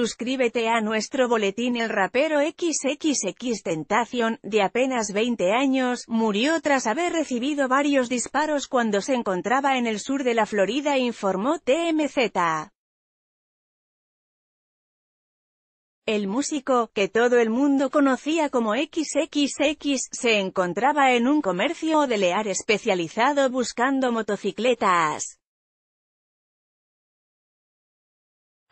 Suscríbete a nuestro boletín El rapero XXX Tentación, de apenas 20 años, murió tras haber recibido varios disparos cuando se encontraba en el sur de la Florida informó TMZ. El músico, que todo el mundo conocía como XXX, se encontraba en un comercio de Lear especializado buscando motocicletas.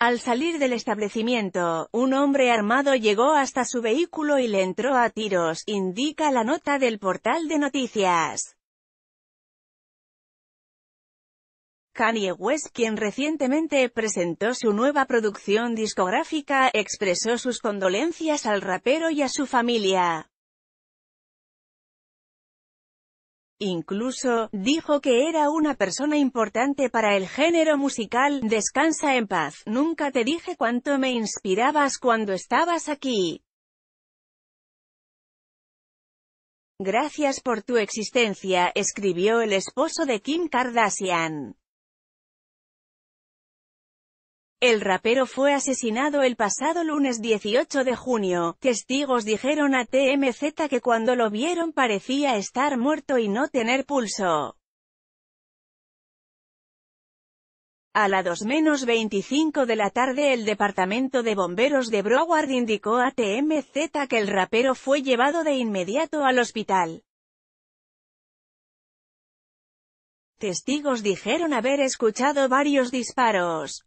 Al salir del establecimiento, un hombre armado llegó hasta su vehículo y le entró a tiros, indica la nota del portal de noticias. Kanye West, quien recientemente presentó su nueva producción discográfica, expresó sus condolencias al rapero y a su familia. Incluso, dijo que era una persona importante para el género musical, descansa en paz, nunca te dije cuánto me inspirabas cuando estabas aquí. Gracias por tu existencia, escribió el esposo de Kim Kardashian. El rapero fue asesinado el pasado lunes 18 de junio. Testigos dijeron a TMZ que cuando lo vieron parecía estar muerto y no tener pulso. A las 2 menos 25 de la tarde el Departamento de Bomberos de Broward indicó a TMZ que el rapero fue llevado de inmediato al hospital. Testigos dijeron haber escuchado varios disparos.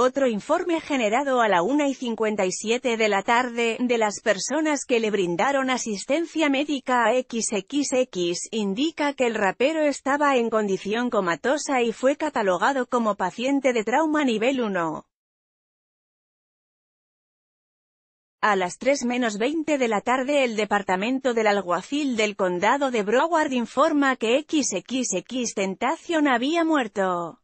Otro informe generado a la 1 y 57 de la tarde, de las personas que le brindaron asistencia médica a XXX, indica que el rapero estaba en condición comatosa y fue catalogado como paciente de trauma nivel 1. A las 3 menos 20 de la tarde el departamento del alguacil del condado de Broward informa que XXX Tentación había muerto.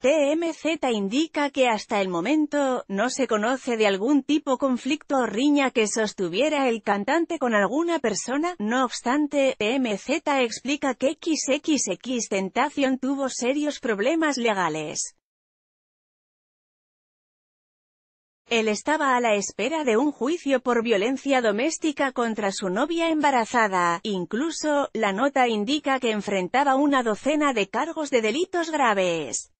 TMZ indica que hasta el momento, no se conoce de algún tipo conflicto o riña que sostuviera el cantante con alguna persona, no obstante, TMZ explica que XXX Tentación tuvo serios problemas legales. Él estaba a la espera de un juicio por violencia doméstica contra su novia embarazada, incluso, la nota indica que enfrentaba una docena de cargos de delitos graves.